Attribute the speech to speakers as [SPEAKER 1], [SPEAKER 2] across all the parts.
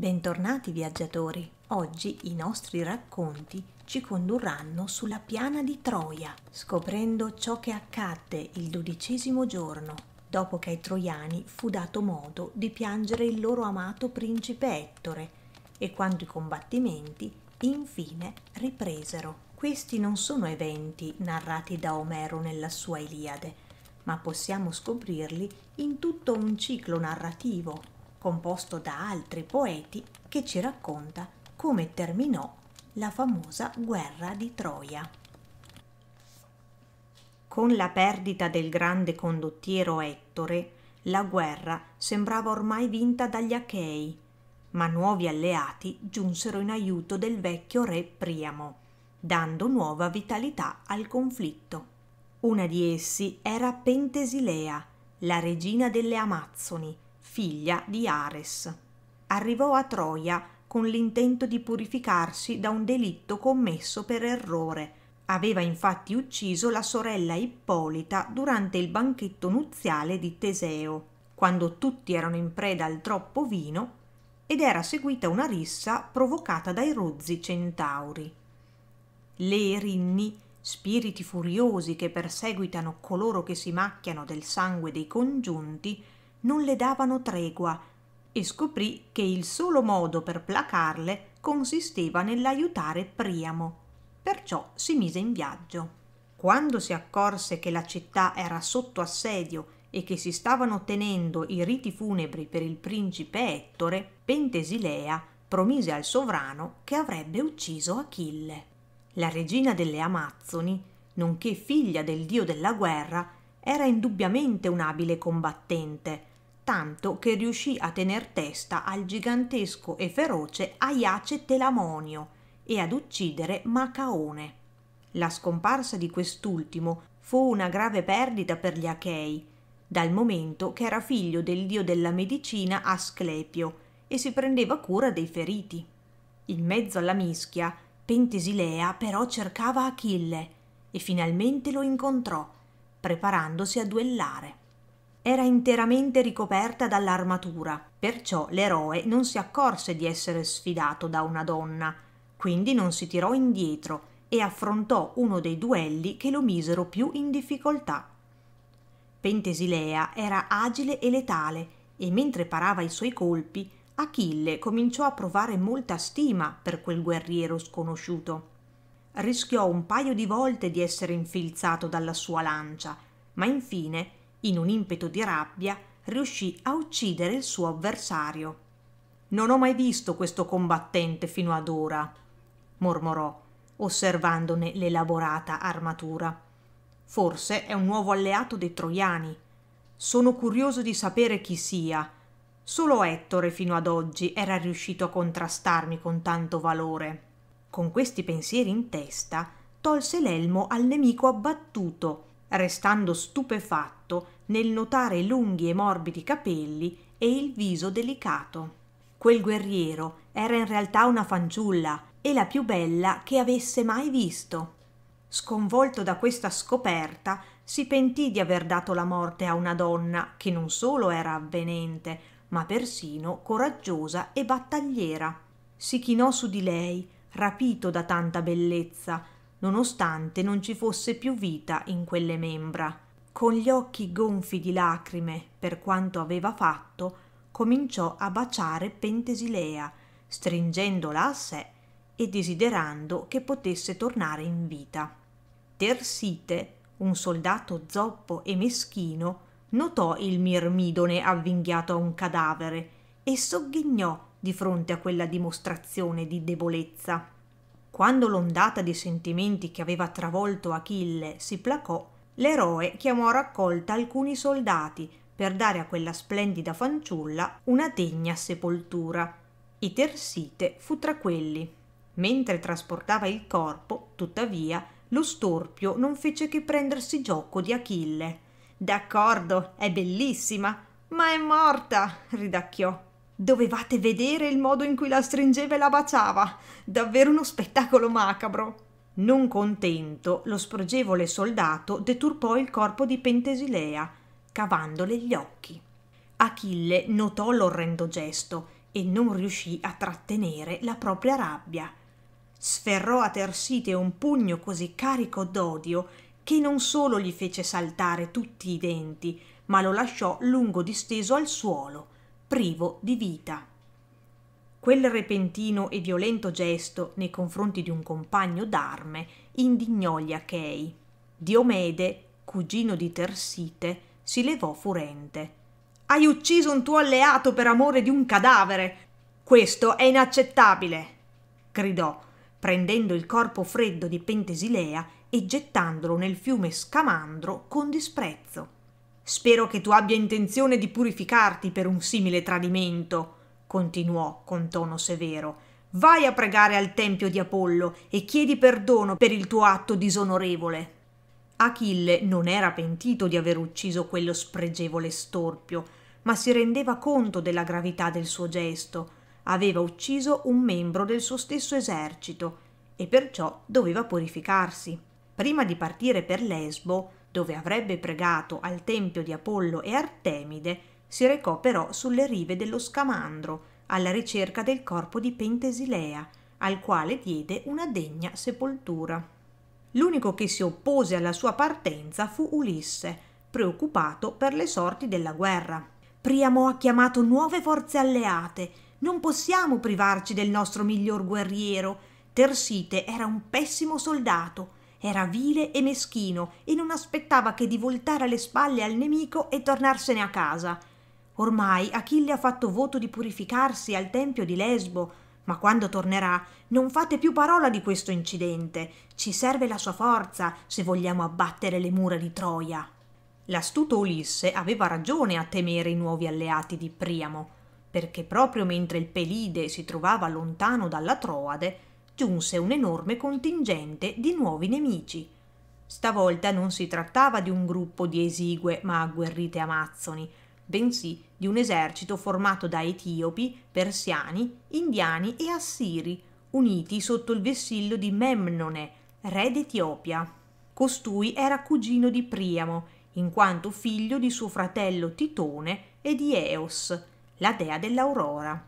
[SPEAKER 1] Bentornati viaggiatori, oggi i nostri racconti ci condurranno sulla piana di Troia, scoprendo ciò che accadde il dodicesimo giorno, dopo che ai troiani fu dato modo di piangere il loro amato principe Ettore e quando i combattimenti infine ripresero. Questi non sono eventi narrati da Omero nella sua Iliade, ma possiamo scoprirli in tutto un ciclo narrativo composto da altri poeti, che ci racconta come terminò la famosa guerra di Troia. Con la perdita del grande condottiero Ettore, la guerra sembrava ormai vinta dagli Achei, ma nuovi alleati giunsero in aiuto del vecchio re Priamo, dando nuova vitalità al conflitto. Una di essi era Pentesilea, la regina delle Amazzoni, figlia di Ares. Arrivò a Troia con l'intento di purificarsi da un delitto commesso per errore. Aveva infatti ucciso la sorella Ippolita durante il banchetto nuziale di Teseo, quando tutti erano in preda al troppo vino, ed era seguita una rissa provocata dai rozzi centauri. Le erinni spiriti furiosi che perseguitano coloro che si macchiano del sangue dei congiunti, non le davano tregua e scoprì che il solo modo per placarle consisteva nell'aiutare Priamo. Perciò si mise in viaggio. Quando si accorse che la città era sotto assedio e che si stavano tenendo i riti funebri per il principe Ettore, Pentesilea promise al sovrano che avrebbe ucciso Achille. La regina delle Amazzoni, nonché figlia del dio della guerra, era indubbiamente un abile combattente tanto che riuscì a tener testa al gigantesco e feroce Aiace Telamonio e ad uccidere Macaone. La scomparsa di quest'ultimo fu una grave perdita per gli Achei, dal momento che era figlio del dio della medicina Asclepio e si prendeva cura dei feriti. In mezzo alla mischia, Pentesilea però cercava Achille e finalmente lo incontrò, preparandosi a duellare era interamente ricoperta dall'armatura, perciò l'eroe non si accorse di essere sfidato da una donna, quindi non si tirò indietro e affrontò uno dei duelli che lo misero più in difficoltà. Pentesilea era agile e letale e mentre parava i suoi colpi, Achille cominciò a provare molta stima per quel guerriero sconosciuto. Rischiò un paio di volte di essere infilzato dalla sua lancia, ma infine in un impeto di rabbia, riuscì a uccidere il suo avversario. Non ho mai visto questo combattente fino ad ora, mormorò, osservandone l'elaborata armatura. Forse è un nuovo alleato dei troiani. Sono curioso di sapere chi sia. Solo Ettore fino ad oggi era riuscito a contrastarmi con tanto valore. Con questi pensieri in testa, tolse l'elmo al nemico abbattuto restando stupefatto nel notare i lunghi e morbidi capelli e il viso delicato. Quel guerriero era in realtà una fanciulla e la più bella che avesse mai visto. Sconvolto da questa scoperta, si pentì di aver dato la morte a una donna che non solo era avvenente, ma persino coraggiosa e battagliera. Si chinò su di lei, rapito da tanta bellezza, nonostante non ci fosse più vita in quelle membra. Con gli occhi gonfi di lacrime per quanto aveva fatto, cominciò a baciare Pentesilea, stringendola a sé e desiderando che potesse tornare in vita. Tersite, un soldato zoppo e meschino, notò il mirmidone avvinghiato a un cadavere e sogghignò di fronte a quella dimostrazione di debolezza. Quando l'ondata di sentimenti che aveva travolto Achille si placò, l'eroe chiamò a raccolta alcuni soldati per dare a quella splendida fanciulla una degna sepoltura. I Tersite fu tra quelli. Mentre trasportava il corpo, tuttavia, lo storpio non fece che prendersi gioco di Achille. D'accordo, è bellissima, ma è morta, ridacchiò. Dovevate vedere il modo in cui la stringeva e la baciava. Davvero uno spettacolo macabro. Non contento, lo sprogevole soldato deturpò il corpo di Pentesilea, cavandole gli occhi. Achille notò l'orrendo gesto e non riuscì a trattenere la propria rabbia. Sferrò a Tersite un pugno così carico d'odio che non solo gli fece saltare tutti i denti, ma lo lasciò lungo disteso al suolo privo di vita. Quel repentino e violento gesto nei confronti di un compagno d'arme indignò gli Achei. Diomede, cugino di Tersite, si levò furente. Hai ucciso un tuo alleato per amore di un cadavere. Questo è inaccettabile, gridò, prendendo il corpo freddo di Pentesilea e gettandolo nel fiume Scamandro con disprezzo. Spero che tu abbia intenzione di purificarti per un simile tradimento, continuò con tono severo. Vai a pregare al tempio di Apollo e chiedi perdono per il tuo atto disonorevole. Achille non era pentito di aver ucciso quello spregevole storpio, ma si rendeva conto della gravità del suo gesto. Aveva ucciso un membro del suo stesso esercito e perciò doveva purificarsi. Prima di partire per Lesbo, dove avrebbe pregato al tempio di Apollo e Artemide, si recò però sulle rive dello Scamandro, alla ricerca del corpo di Pentesilea, al quale diede una degna sepoltura. L'unico che si oppose alla sua partenza fu Ulisse, preoccupato per le sorti della guerra. Priamo ha chiamato nuove forze alleate. Non possiamo privarci del nostro miglior guerriero. Tersite era un pessimo soldato era vile e meschino e non aspettava che di voltare le spalle al nemico e tornarsene a casa. Ormai Achille ha fatto voto di purificarsi al tempio di Lesbo, ma quando tornerà non fate più parola di questo incidente. Ci serve la sua forza se vogliamo abbattere le mura di Troia. L'astuto Ulisse aveva ragione a temere i nuovi alleati di Priamo, perché proprio mentre il Pelide si trovava lontano dalla Troade, giunse un enorme contingente di nuovi nemici. Stavolta non si trattava di un gruppo di esigue ma agguerrite amazzoni, bensì di un esercito formato da etiopi, persiani, indiani e assiri, uniti sotto il vessillo di Memnone, re d'Etiopia. Costui era cugino di Priamo, in quanto figlio di suo fratello Titone e di Eos, la dea dell'aurora.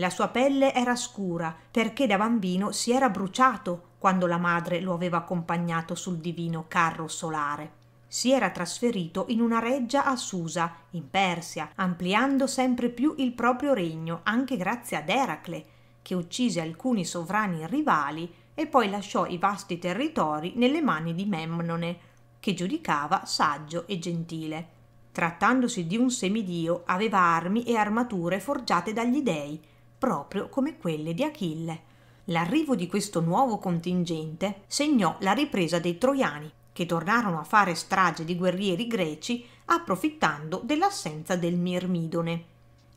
[SPEAKER 1] La sua pelle era scura perché da bambino si era bruciato quando la madre lo aveva accompagnato sul divino carro solare. Si era trasferito in una reggia a Susa, in Persia, ampliando sempre più il proprio regno, anche grazie ad Eracle, che uccise alcuni sovrani rivali e poi lasciò i vasti territori nelle mani di Memnone, che giudicava saggio e gentile. Trattandosi di un semidio, aveva armi e armature forgiate dagli dei, proprio come quelle di Achille. L'arrivo di questo nuovo contingente segnò la ripresa dei troiani, che tornarono a fare strage di guerrieri greci approfittando dell'assenza del Mirmidone.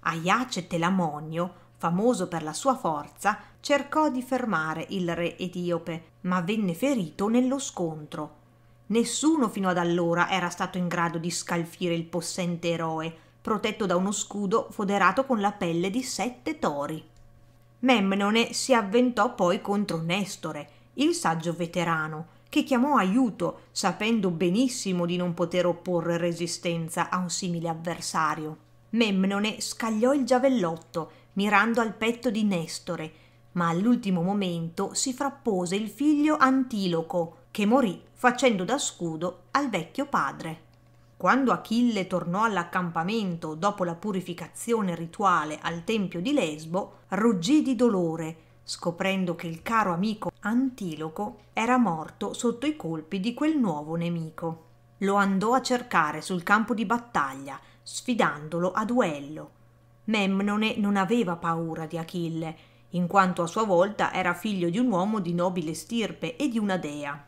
[SPEAKER 1] Aiace Telamonio, famoso per la sua forza, cercò di fermare il re etiope, ma venne ferito nello scontro. Nessuno fino ad allora era stato in grado di scalfire il possente eroe, protetto da uno scudo foderato con la pelle di sette tori. Memnone si avventò poi contro Nestore, il saggio veterano, che chiamò aiuto, sapendo benissimo di non poter opporre resistenza a un simile avversario. Memnone scagliò il giavellotto, mirando al petto di Nestore, ma all'ultimo momento si frappose il figlio Antiloco, che morì facendo da scudo al vecchio padre. Quando Achille tornò all'accampamento dopo la purificazione rituale al tempio di Lesbo, ruggì di dolore, scoprendo che il caro amico Antiloco era morto sotto i colpi di quel nuovo nemico. Lo andò a cercare sul campo di battaglia, sfidandolo a duello. Memnone non aveva paura di Achille, in quanto a sua volta era figlio di un uomo di nobile stirpe e di una dea.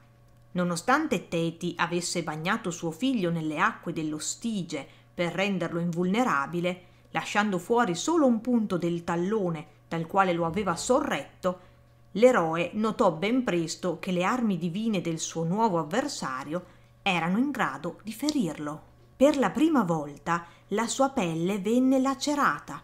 [SPEAKER 1] Nonostante Teti avesse bagnato suo figlio nelle acque dello Stige per renderlo invulnerabile, lasciando fuori solo un punto del tallone dal quale lo aveva sorretto, l'eroe notò ben presto che le armi divine del suo nuovo avversario erano in grado di ferirlo. Per la prima volta la sua pelle venne lacerata,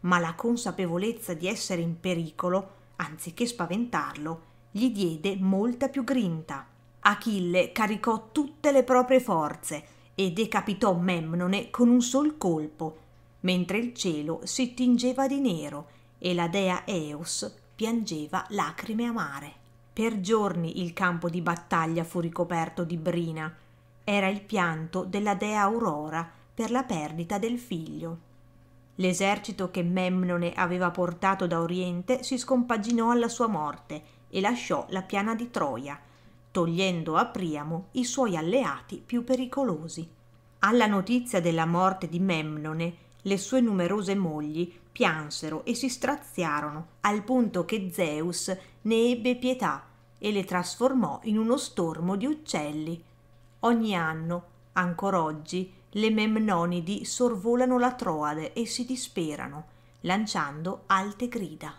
[SPEAKER 1] ma la consapevolezza di essere in pericolo, anziché spaventarlo, gli diede molta più grinta. Achille caricò tutte le proprie forze e decapitò Memnone con un sol colpo, mentre il cielo si tingeva di nero e la dea Eos piangeva lacrime amare. Per giorni il campo di battaglia fu ricoperto di brina. Era il pianto della dea Aurora per la perdita del figlio. L'esercito che Memnone aveva portato da Oriente si scompaginò alla sua morte e lasciò la piana di Troia, togliendo a Priamo i suoi alleati più pericolosi. Alla notizia della morte di Memnone, le sue numerose mogli piansero e si straziarono, al punto che Zeus ne ebbe pietà e le trasformò in uno stormo di uccelli. Ogni anno, ancor oggi, le Memnonidi sorvolano la Troade e si disperano, lanciando alte grida.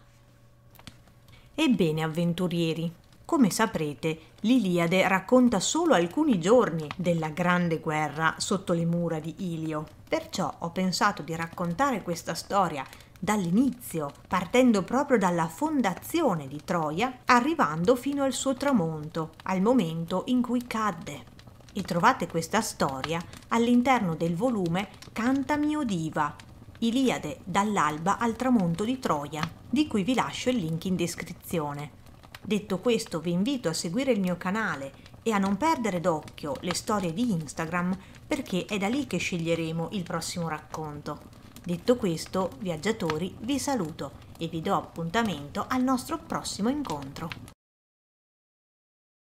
[SPEAKER 1] Ebbene, avventurieri, come saprete, l'Iliade racconta solo alcuni giorni della grande guerra sotto le mura di Ilio. Perciò ho pensato di raccontare questa storia dall'inizio, partendo proprio dalla fondazione di Troia, arrivando fino al suo tramonto, al momento in cui cadde. E trovate questa storia all'interno del volume Cantami o Diva, Iliade dall'alba al tramonto di Troia, di cui vi lascio il link in descrizione. Detto questo vi invito a seguire il mio canale e a non perdere d'occhio le storie di Instagram perché è da lì che sceglieremo il prossimo racconto. Detto questo, viaggiatori, vi saluto e vi do appuntamento al nostro prossimo incontro.